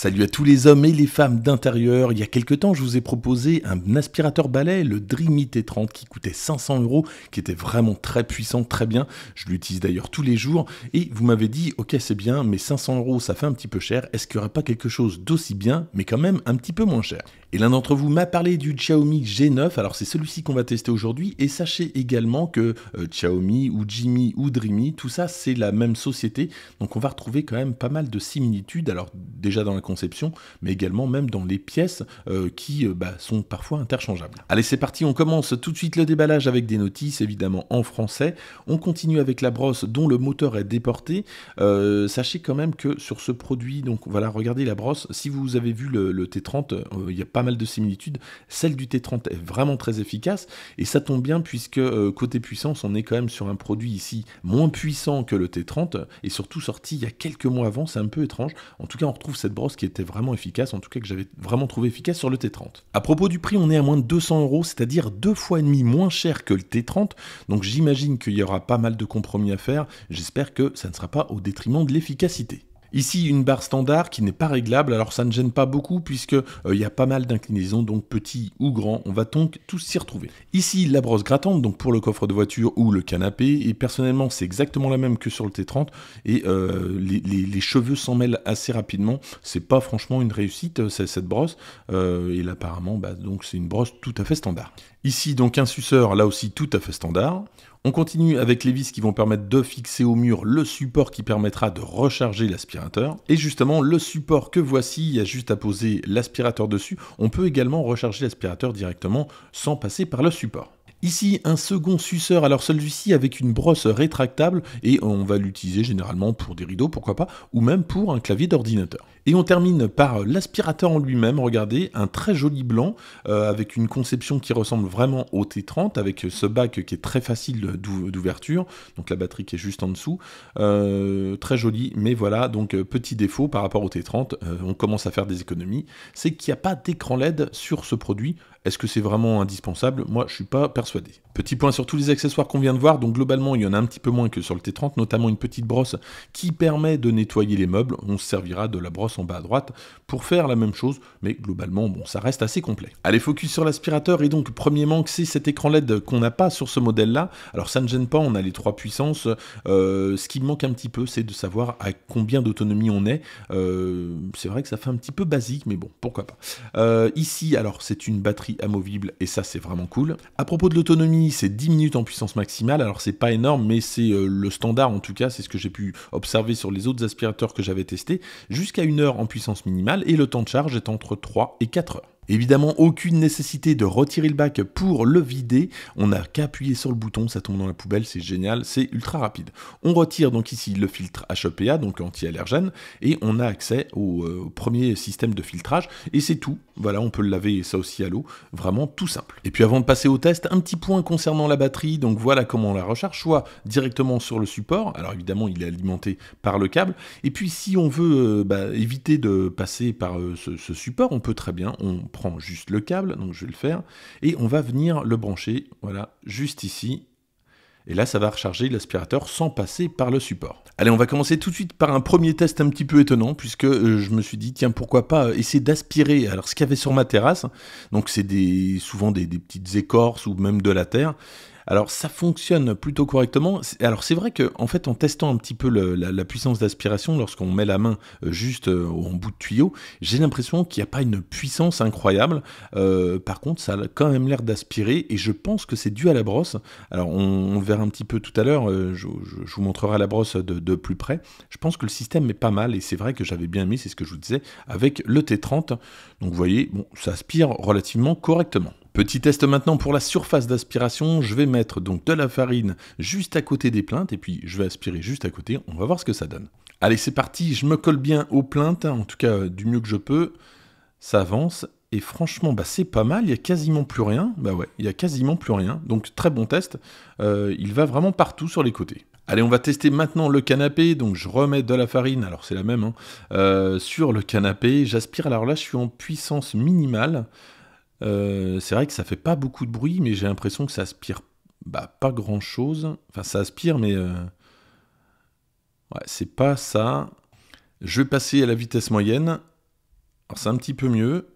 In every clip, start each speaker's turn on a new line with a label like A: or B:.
A: Salut à tous les hommes et les femmes d'intérieur. Il y a quelques temps, je vous ai proposé un aspirateur balai, le Dreamy T30, qui coûtait 500 euros, qui était vraiment très puissant, très bien. Je l'utilise d'ailleurs tous les jours. Et vous m'avez dit, ok, c'est bien, mais 500 euros, ça fait un petit peu cher. Est-ce qu'il n'y aurait pas quelque chose d'aussi bien, mais quand même un petit peu moins cher Et l'un d'entre vous m'a parlé du Xiaomi G9. Alors c'est celui-ci qu'on va tester aujourd'hui. Et sachez également que euh, Xiaomi ou Jimmy ou Dreamy, tout ça, c'est la même société. Donc on va retrouver quand même pas mal de similitudes. Alors déjà dans la conception, mais également même dans les pièces euh, qui euh, bah, sont parfois interchangeables. Allez, c'est parti, on commence tout de suite le déballage avec des notices, évidemment en français. On continue avec la brosse dont le moteur est déporté. Euh, sachez quand même que sur ce produit, donc voilà, regardez la brosse. Si vous avez vu le, T30, il y a pas mal de similitudes. Celle du T30 est vraiment très efficace et ça tombe bien puisque côté puissance, on est quand même sur un produit ici moins puissant que le T30 et surtout sorti il y a quelques mois avant. C'est un peu étrange. En tout cas, on retrouve cette brosse qui était vraiment efficace, en tout cas que j'avais vraiment trouvé efficace sur le T30. À propos du prix, on est à moins de 200 euros, c'est-à-dire deux fois et demi moins cher que le T30, donc j'imagine qu'il y aura pas mal de compromis à faire, j'espère que ça ne sera pas au détriment de l'efficacité. Ici, une barre standard qui n'est pas réglable, alors ça ne gêne pas beaucoup puisque euh, il y a pas mal d'inclinaisons, donc petit ou grand, on va donc tous s'y retrouver. Ici, la brosse grattante, donc pour le coffre de voiture ou le canapé, et personnellement c'est exactement la même que sur le T30, et euh, les, cheveux s'en mêlent assez rapidement, c'est pas franchement une réussite euh, cette brosse, et là apparemment bah, donc c'est une brosse tout à fait standard. Ici donc un suceur, là aussi tout à fait standard. On continue avec les vis qui vont permettre de fixer au mur le support qui permettra de recharger l'aspirateur. Et justement, le support que voici, il y a juste à poser l'aspirateur dessus. On peut également recharger l'aspirateur directement sans passer par le support. Ici, un second suceur, alors celui-ci avec une brosse rétractable, et on va l'utiliser généralement pour des rideaux, pourquoi pas, ou même pour un clavier d'ordinateur. Et on termine par l'aspirateur en lui-même, regardez, un très joli blanc, euh, avec une conception qui ressemble vraiment au T30, avec ce bac qui est très facile d'ouverture, donc la batterie qui est juste en dessous, euh, très joli, mais voilà, donc euh, petit défaut par rapport au T30, on commence à faire des économies, c'est qu'il n'y a pas d'écran LED sur ce produit, est-ce que c'est vraiment indispensable Moi, je suis pas persuadé. Petit point sur tous les accessoires qu'on vient de voir. Donc globalement, il y en a un petit peu moins que sur le T30, notamment une petite brosse qui permet de nettoyer les meubles. On se servira de la brosse en bas à droite, pour faire la même chose, mais globalement, bon, ça reste assez complet. Allez, focus sur l'aspirateur, et donc, premier manque, c'est cet écran LED qu'on n'a pas sur ce modèle-là. Alors, ça ne gêne pas, on a les trois puissances. Euh, ce qui manque un petit peu, c'est de savoir à combien d'autonomie on est. Euh, c'est vrai que ça fait un petit peu basique, mais bon, pourquoi pas. Euh, ici, alors, c'est une batterie amovible, et ça, c'est vraiment cool. À propos de l'autonomie, c'est 10 minutes en puissance maximale, alors c'est pas énorme, mais c'est le standard, en tout cas, c'est ce que j'ai pu observer sur les autres aspirateurs que j'avais testés, jusqu'à une heure en puissance minimale et le temps de charge est entre 3 et 4 heures. Évidemment, aucune nécessité de retirer le bac pour le vider. On n'a qu'à appuyer sur le bouton, ça tombe dans la poubelle, c'est génial, c'est ultra rapide. On retire donc ici le filtre HEPA, donc anti-allergène, et on a accès euh, au, premier système de filtrage, et c'est tout. Voilà, on peut le laver ça aussi à l'eau, vraiment tout simple. Et puis avant de passer au test, un petit point concernant la batterie, donc voilà comment on la recharge, soit directement sur le support, alors évidemment il est alimenté par le câble, et puis si on veut euh, bah, éviter de passer par euh, ce, support, on peut très bien, on juste le câble, donc je vais le faire, et on va venir le brancher, voilà, juste ici, et là, ça va recharger l'aspirateur sans passer par le support. Allez, on va commencer tout de suite par un premier test un petit peu étonnant, puisque euh, je me suis dit, tiens, pourquoi pas euh, essayer d'aspirer. Alors, ce qu'il y avait sur ma terrasse, donc c'est des, souvent des petites écorces ou même de la terre, alors ça fonctionne plutôt correctement. Alors c'est vrai que en fait en testant un petit peu la, puissance d'aspiration lorsqu'on met la main euh, juste euh, en bout de tuyau, j'ai l'impression qu'il n'y a pas une puissance incroyable. Euh, par contre ça a quand même l'air d'aspirer et je pense que c'est dû à la brosse. Alors on, verra un petit peu tout à l'heure, je, vous montrerai la brosse de, de plus près. Je pense que le système est pas mal et c'est vrai que j'avais bien mis, c'est ce que je vous disais, avec le T30. Donc vous voyez, bon, ça aspire relativement correctement. Petit test maintenant pour la surface d'aspiration, je vais mettre donc de la farine juste à côté des plaintes et puis je vais aspirer juste à côté, on va voir ce que ça donne. Allez c'est parti, je me colle bien aux plaintes, hein. en tout cas du mieux que je peux, ça avance et franchement bah, c'est pas mal, il n'y a quasiment plus rien, bah ouais, il y a quasiment plus rien, donc très bon test, euh, il va vraiment partout sur les côtés. Allez, on va tester maintenant le canapé. Donc, je remets de la farine, alors c'est la même, hein. euh, sur le canapé. J'aspire. Alors là, je suis en puissance minimale. Euh, c'est vrai que ça fait pas beaucoup de bruit, mais j'ai l'impression que ça aspire bah, pas grand chose. Enfin, ça aspire, mais euh, c'est pas ça. Je vais passer à la vitesse moyenne. Alors, c'est un petit peu mieux.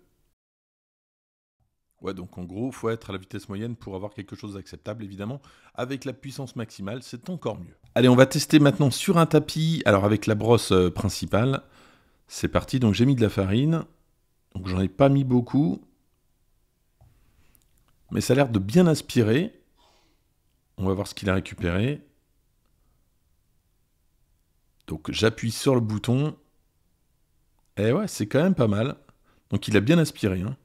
A: Ouais, donc en gros, faut être à la vitesse moyenne pour avoir quelque chose d'acceptable, évidemment. Avec la puissance maximale, c'est encore mieux. Allez, on va tester maintenant sur un tapis. Alors, avec la brosse euh, principale, c'est parti. Donc, j'ai mis de la farine. Donc, j'en ai pas mis beaucoup. Mais ça a l'air de bien aspirer. On va voir ce qu'il a récupéré. Donc j'appuie sur le bouton. Et eh ouais, c'est quand même pas mal. Donc il a bien aspiré. Hein.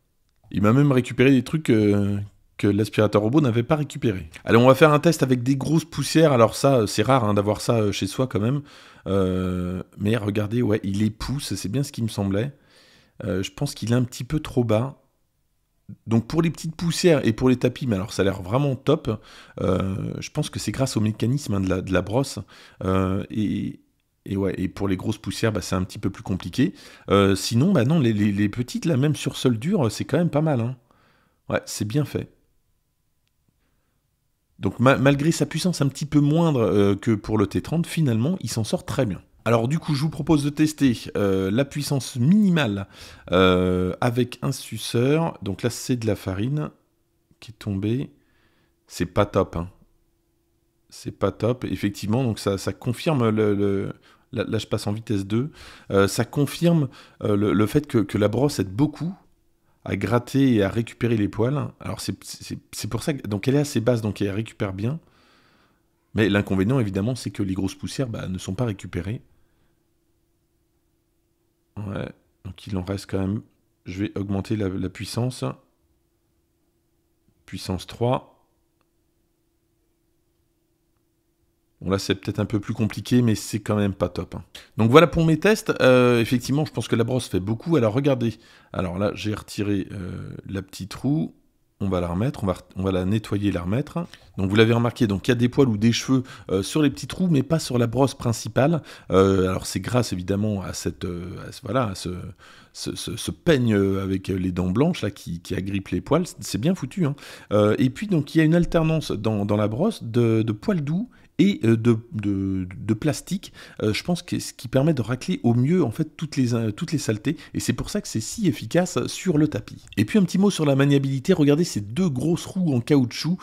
A: Il m'a même récupéré des trucs euh, que l'aspirateur robot n'avait pas récupéré. Allez, on va faire un test avec des grosses poussières. Alors ça, euh, c'est rare hein, d'avoir ça euh, chez soi quand même. mais regardez, ouais, il les pousse, c'est bien ce qui me semblait. je pense qu'il est un petit peu trop bas donc pour les petites poussières et pour les tapis, mais alors ça a l'air vraiment top. Euh, je pense que c'est grâce au mécanisme hein, de, la, de, la, brosse. Euh, et, ouais, et pour les grosses poussières, bah, c'est un petit peu plus compliqué. Euh, sinon, bah, les, petites, là, même sur sol dur, c'est quand même pas mal. Hein. Ouais, c'est bien fait. Donc malgré sa puissance un petit peu moindre que pour le T30, finalement, il s'en sort très bien. Alors du coup, je vous propose de tester euh, la puissance minimale euh, avec un suceur. Donc là, c'est de la farine qui est tombée. C'est pas top. Hein. C'est pas top. Effectivement, donc ça, confirme le, Là, je passe en vitesse 2. Euh, ça confirme le, fait que, la brosse aide beaucoup à gratter et à récupérer les poils. Alors c'est pour ça que... Donc elle est assez basse, donc elle récupère bien. Mais l'inconvénient, évidemment, c'est que les grosses poussières bah, ne sont pas récupérées. Ouais, donc il en reste quand même. Je vais augmenter la, puissance. Puissance 3. Bon là c'est peut-être un peu plus compliqué mais c'est quand même pas top. Hein. Donc voilà pour mes tests. Euh, effectivement je pense que la brosse fait beaucoup. Alors regardez. Alors là j'ai retiré euh, la petite roue on va la remettre, on va, va la nettoyer la remettre. Donc vous l'avez remarqué, donc il y a des poils ou des cheveux euh, sur les petits trous, mais pas sur la brosse principale. Euh, alors c'est grâce évidemment à cette euh, ce, ce, peigne avec les dents blanches là qui, qui agrippe les poils. C'est bien foutu. Hein. et puis donc il y a une alternance dans, la brosse de, de poils doux et euh, de, plastique. Euh, je pense que ce qui permet de racler au mieux en fait toutes les, euh, toutes les saletés et c'est pour ça que c'est si efficace sur le tapis. Et puis un petit mot sur la maniabilité. Regardez ces deux grosses roues en caoutchouc.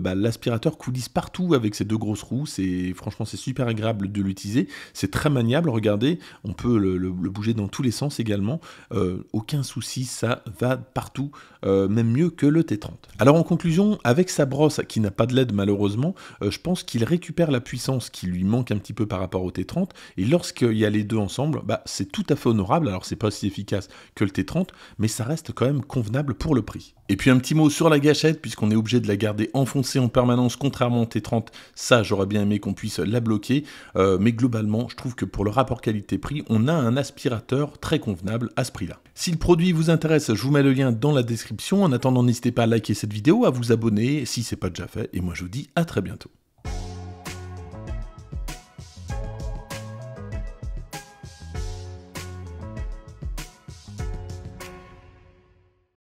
A: Bah, l'aspirateur coulisse partout avec ces deux grosses roues. C'est franchement c'est super agréable de l'utiliser. C'est très maniable. Regardez, on peut le, bouger dans tous les sens également. aucun souci, ça va partout, même mieux que le T30. Alors en conclusion, avec sa brosse qui n'a pas de LED malheureusement, je pense qu'il récupère récupère la puissance qui lui manque un petit peu par rapport au T30, et lorsqu'il y a les deux ensemble, bah, c'est tout à fait honorable, alors c'est pas aussi efficace que le T30, mais ça reste quand même convenable pour le prix. Et puis un petit mot sur la gâchette, puisqu'on est obligé de la garder enfoncée en permanence, contrairement au T30, ça j'aurais bien aimé qu'on puisse la bloquer, euh, mais globalement je trouve que pour le rapport qualité-prix, on a un aspirateur très convenable à ce prix-là. Si le produit vous intéresse, je vous mets le lien dans la description, en attendant n'hésitez pas à liker cette vidéo, à vous abonner si c'est pas déjà fait, et moi je vous dis à très bientôt.